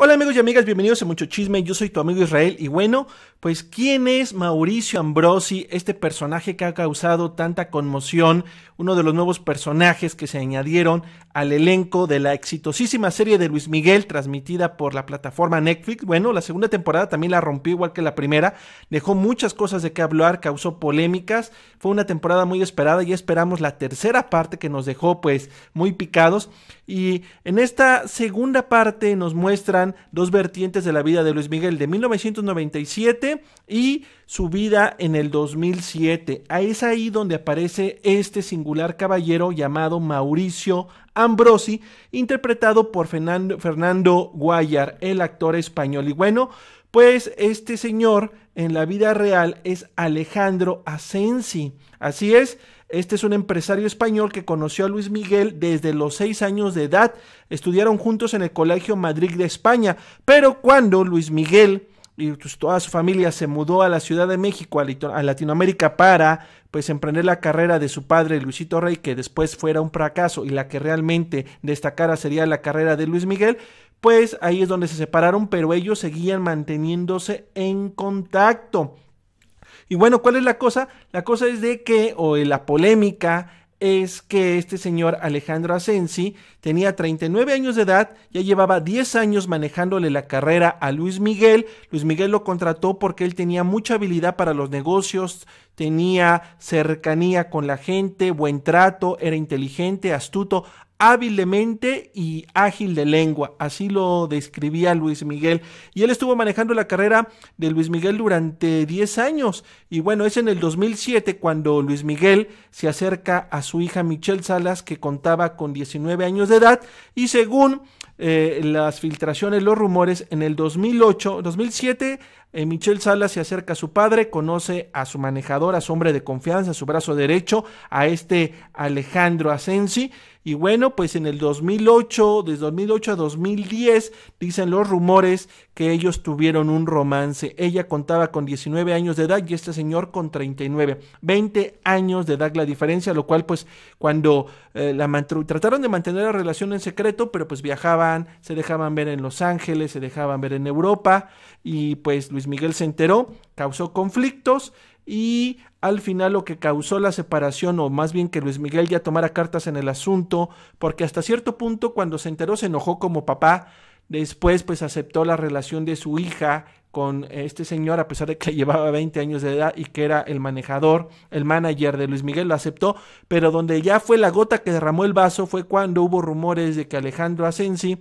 Hola amigos y amigas, bienvenidos a Mucho Chisme, yo soy tu amigo Israel y bueno, pues ¿quién es Mauricio Ambrosi, este personaje que ha causado tanta conmoción, uno de los nuevos personajes que se añadieron al elenco de la exitosísima serie de Luis Miguel transmitida por la plataforma Netflix? Bueno, la segunda temporada también la rompió igual que la primera, dejó muchas cosas de qué hablar, causó polémicas, fue una temporada muy esperada y esperamos la tercera parte que nos dejó pues muy picados. Y en esta segunda parte nos muestran dos vertientes de la vida de Luis Miguel de 1997 y su vida en el 2007. Ahí es ahí donde aparece este singular caballero llamado Mauricio Ambrosi, interpretado por Fernando, Fernando Guayar, el actor español. Y bueno, pues este señor en la vida real es Alejandro Asensi. Así es, este es un empresario español que conoció a Luis Miguel desde los seis años de edad. Estudiaron juntos en el Colegio Madrid de España, pero cuando Luis Miguel y pues, toda su familia se mudó a la Ciudad de México, a Latinoamérica, para pues emprender la carrera de su padre Luisito Rey, que después fuera un fracaso y la que realmente destacara sería la carrera de Luis Miguel, pues ahí es donde se separaron, pero ellos seguían manteniéndose en contacto. Y bueno, ¿cuál es la cosa? La cosa es de que, o eh, la polémica, es que este señor Alejandro Asensi tenía 39 años de edad, ya llevaba 10 años manejándole la carrera a Luis Miguel. Luis Miguel lo contrató porque él tenía mucha habilidad para los negocios, tenía cercanía con la gente, buen trato, era inteligente, astuto, hábil de mente y ágil de lengua. Así lo describía Luis Miguel. Y él estuvo manejando la carrera de Luis Miguel durante 10 años. Y bueno, es en el 2007 cuando Luis Miguel se acerca a su hija Michelle Salas, que contaba con 19 años de edad. Y según eh, las filtraciones, los rumores, en el 2008, 2007 eh, Michelle Salas se acerca a su padre, conoce a su manejador, a su hombre de confianza, a su brazo derecho, a este Alejandro Asensi. Y bueno, pues en el 2008, desde 2008 a 2010, dicen los rumores que ellos tuvieron un romance. Ella contaba con 19 años de edad y este señor con 39. 20 años de edad la diferencia, lo cual pues cuando eh, la trataron de mantener la relación en secreto, pero pues viajaban, se dejaban ver en Los Ángeles, se dejaban ver en Europa y pues Luis Miguel se enteró, causó conflictos y al final lo que causó la separación, o más bien que Luis Miguel ya tomara cartas en el asunto, porque hasta cierto punto cuando se enteró se enojó como papá, después pues aceptó la relación de su hija con este señor, a pesar de que llevaba 20 años de edad y que era el manejador, el manager de Luis Miguel, lo aceptó, pero donde ya fue la gota que derramó el vaso fue cuando hubo rumores de que Alejandro Asensi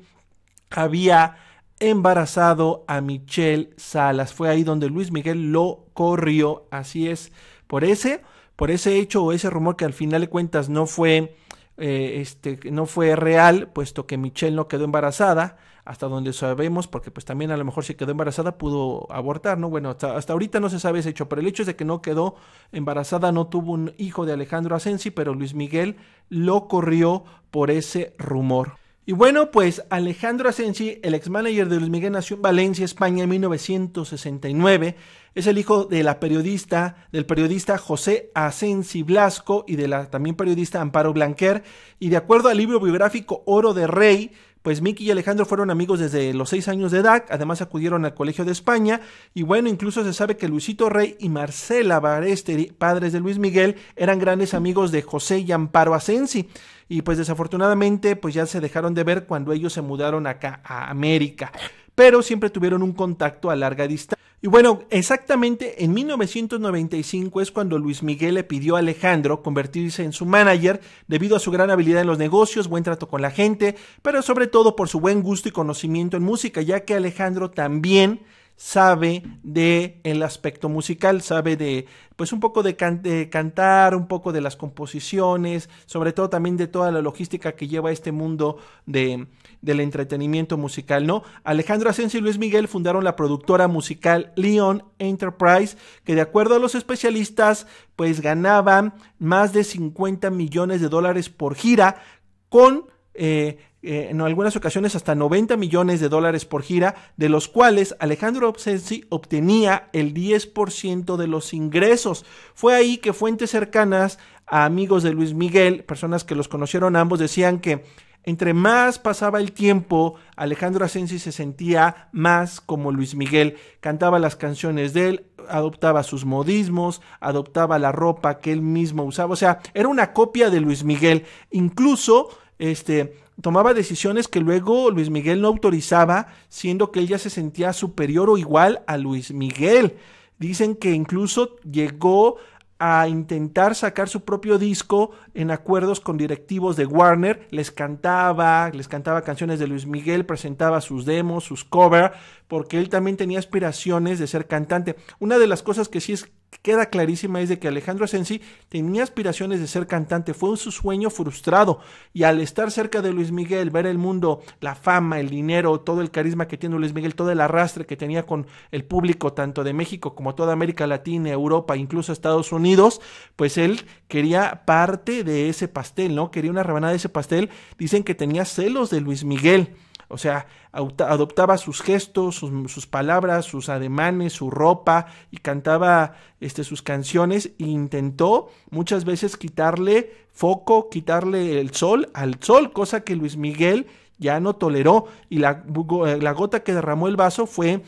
había embarazado a Michelle Salas. Fue ahí donde Luis Miguel lo corrió. Así es, por ese, por ese hecho o ese rumor que al final de cuentas no fue, eh, este, no fue real, puesto que Michelle no quedó embarazada, hasta donde sabemos, porque pues también a lo mejor si quedó embarazada pudo abortar, ¿no? Bueno, hasta, hasta ahorita no se sabe ese hecho, pero el hecho es de que no quedó embarazada, no tuvo un hijo de Alejandro Asensi, pero Luis Miguel lo corrió por ese rumor. Y bueno, pues Alejandro Asensi, el ex manager de Luis Miguel, nació en Valencia, España, en 1969. Es el hijo de la periodista, del periodista José Asensi Blasco y de la también periodista Amparo Blanquer. Y de acuerdo al libro biográfico Oro de Rey, pues Mickey y Alejandro fueron amigos desde los seis años de edad, además acudieron al Colegio de España y bueno, incluso se sabe que Luisito Rey y Marcela Baresteri, padres de Luis Miguel, eran grandes amigos de José y Amparo Asensi y pues desafortunadamente pues ya se dejaron de ver cuando ellos se mudaron acá a América, pero siempre tuvieron un contacto a larga distancia. Y bueno, exactamente en 1995 es cuando Luis Miguel le pidió a Alejandro convertirse en su manager debido a su gran habilidad en los negocios, buen trato con la gente, pero sobre todo por su buen gusto y conocimiento en música, ya que Alejandro también sabe de el aspecto musical, sabe de pues un poco de, cantar, un poco de las composiciones, sobre todo también de toda la logística que lleva este mundo del entretenimiento musical, ¿no? Alejandro Asensio y Luis Miguel fundaron la productora musical Leon Enterprise, que de acuerdo a los especialistas, pues ganaban más de 50 millones de dólares por gira con eh, eh, en algunas ocasiones hasta 90 millones de dólares por gira, de los cuales Alejandro Asensi obtenía el 10% de los ingresos. Fue ahí que fuentes cercanas a amigos de Luis Miguel, personas que los conocieron ambos, decían que entre más pasaba el tiempo, Alejandro Asensi se sentía más como Luis Miguel. Cantaba las canciones de él, adoptaba sus modismos, adoptaba la ropa que él mismo usaba. O sea, era una copia de Luis Miguel. Incluso, este, tomaba decisiones que luego Luis Miguel no autorizaba, siendo que ella se sentía superior o igual a Luis Miguel. Dicen que incluso llegó a intentar sacar su propio disco en acuerdos con directivos de Warner, les cantaba, les cantaba canciones de Luis Miguel, presentaba sus demos, sus covers, porque él también tenía aspiraciones de ser cantante. Una de las cosas que sí es queda clarísima es de que Alejandro Asensi tenía aspiraciones de ser cantante, fue un su sueño frustrado y al estar cerca de Luis Miguel, ver el mundo, la fama, el dinero, todo el carisma que tiene Luis Miguel, todo el arrastre que tenía con el público tanto de México como toda América Latina, Europa, incluso Estados Unidos, pues él quería parte de ese pastel, ¿no? Quería una rebanada de ese pastel. Dicen que tenía celos de Luis Miguel o sea, adoptaba sus gestos, sus, palabras, sus ademanes, su ropa y cantaba este, sus canciones e intentó muchas veces quitarle foco, quitarle el sol al sol, cosa que Luis Miguel ya no toleró y la, eh, la gota que derramó el vaso fue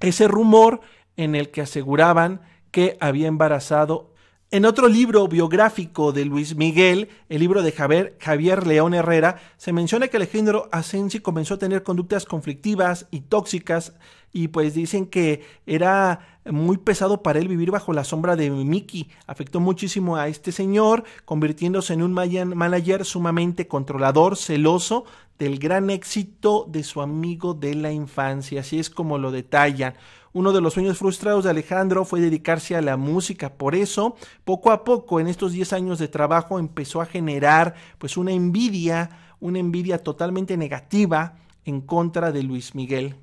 ese rumor en el que aseguraban que había embarazado en otro libro biográfico de Luis Miguel, el libro de Javier, Javier, León Herrera, se menciona que Alejandro Asensi comenzó a tener conductas conflictivas y tóxicas y pues dicen que era muy pesado para él vivir bajo la sombra de Mickey. Afectó muchísimo a este señor, convirtiéndose en un manager sumamente controlador, celoso del gran éxito de su amigo de la infancia, así es como lo detallan. Uno de los sueños frustrados de Alejandro fue dedicarse a la música, por eso poco a poco en estos 10 años de trabajo empezó a generar pues una envidia, una envidia totalmente negativa en contra de Luis Miguel.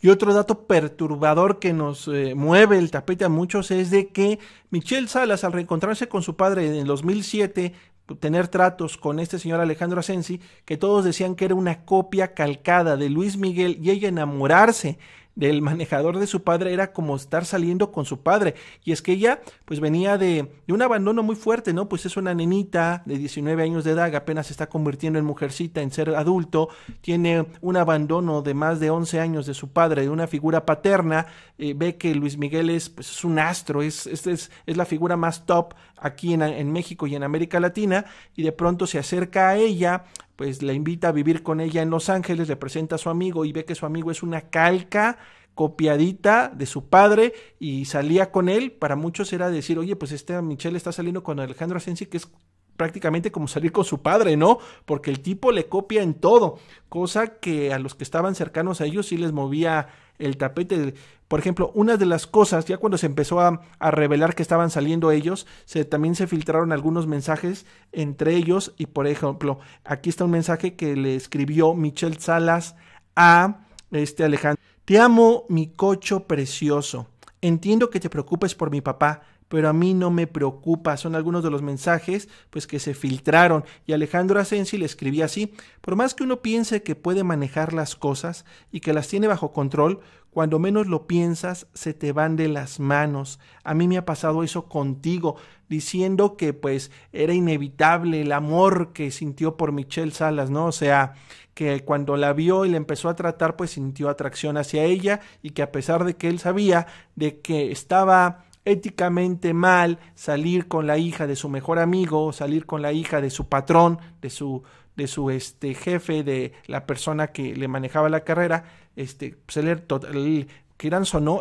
Y otro dato perturbador que nos eh, mueve el tapete a muchos es de que Michelle Salas, al reencontrarse con su padre en el 2007, tener tratos con este señor Alejandro Asensi, que todos decían que era una copia calcada de Luis Miguel y ella enamorarse del manejador de su padre era como estar saliendo con su padre. Y es que ella pues venía de, un abandono muy fuerte, ¿no? Pues es una nenita de 19 años de edad, apenas se está convirtiendo en mujercita, en ser adulto, tiene un abandono de más de 11 años de su padre, de una figura paterna, eh, ve que Luis Miguel es, pues, un astro, es, es, es, la figura más top aquí en México y en América Latina, y de pronto se acerca a ella, pues la invita a vivir con ella en Los Ángeles, le presenta a su amigo y ve que su amigo es una calca copiadita de su padre y salía con él, para muchos era decir, oye, pues este Michelle está saliendo con Alejandro Asensi, que es prácticamente como salir con su padre, ¿no? Porque el tipo le copia en todo, cosa que a los que estaban cercanos a ellos sí les movía el tapete. Por ejemplo, una de las cosas, ya cuando se empezó a, revelar que estaban saliendo ellos, se, también se filtraron algunos mensajes entre ellos y por ejemplo, aquí está un mensaje que le escribió Michelle Salas a este Alejandro. Te amo, mi cocho precioso. Entiendo que te preocupes por mi papá, pero a mí no me preocupa. Son algunos de los mensajes pues que se filtraron y Alejandro Asensi le escribía así, por más que uno piense que puede manejar las cosas y que las tiene bajo control, cuando menos lo piensas se te van de las manos. A mí me ha pasado eso contigo, diciendo que pues era inevitable el amor que sintió por Michelle Salas, ¿no? O sea, que cuando la vio y la empezó a tratar pues sintió atracción hacia ella y que a pesar de que él sabía de que estaba éticamente mal salir con la hija de su mejor amigo, salir con la hija de su patrón, de su, de su este, jefe, de la persona que le manejaba la carrera, este, pues él,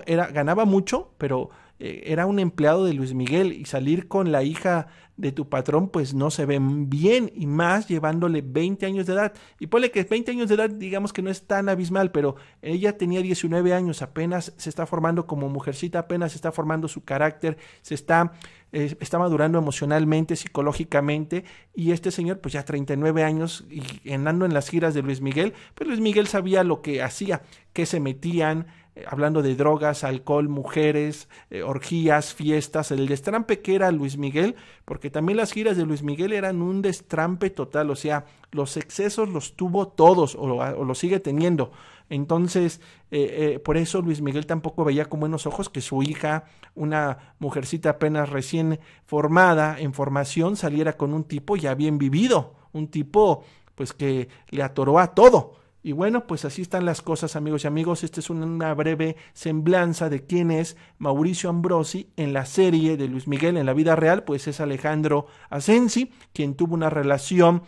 era, ganaba mucho, pero eh, era un empleado de Luis Miguel y salir con la hija de tu patrón pues no se ve bien y más llevándole 20 años de edad. Y ponle que 20 años de edad digamos que no es tan abismal, pero ella tenía 19 años, apenas se está formando como mujercita, apenas se está formando su carácter, se está, eh, está madurando emocionalmente, psicológicamente y este señor pues ya 39 años y andando en las giras de Luis Miguel, pero pues, Luis Miguel sabía lo que hacía, que se metían, hablando de drogas, alcohol, mujeres, eh, orgías, fiestas, el destrampe que era Luis Miguel, porque también las giras de Luis Miguel eran un destrampe total, o sea, los excesos los tuvo todos o, los sigue teniendo. Entonces, eh, eh, por eso Luis Miguel tampoco veía con buenos ojos que su hija, una mujercita apenas recién formada, en formación, saliera con un tipo ya bien vivido, un tipo pues que le atoró a todo. Y bueno, pues así están las cosas, amigos y amigos. Esta es una breve semblanza de quién es Mauricio Ambrosi en la serie de Luis Miguel en la vida real, pues es Alejandro Asensi, quien tuvo una relación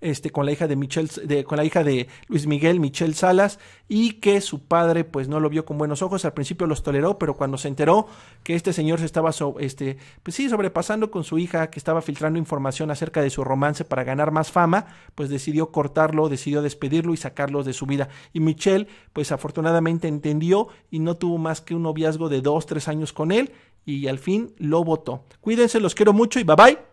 este, con la hija de Michel con la hija de Luis Miguel, Michelle Salas, y que su padre pues no lo vio con buenos ojos, al principio los toleró, pero cuando se enteró que este señor se estaba, este, pues sí, sobrepasando con su hija, que estaba filtrando información acerca de su romance para ganar más fama, pues decidió cortarlo, decidió despedirlo y sacarlos de su vida. Y Michelle, pues afortunadamente entendió y no tuvo más que un noviazgo de dos, tres años con él, y al fin lo votó. Cuídense, los quiero mucho y bye bye.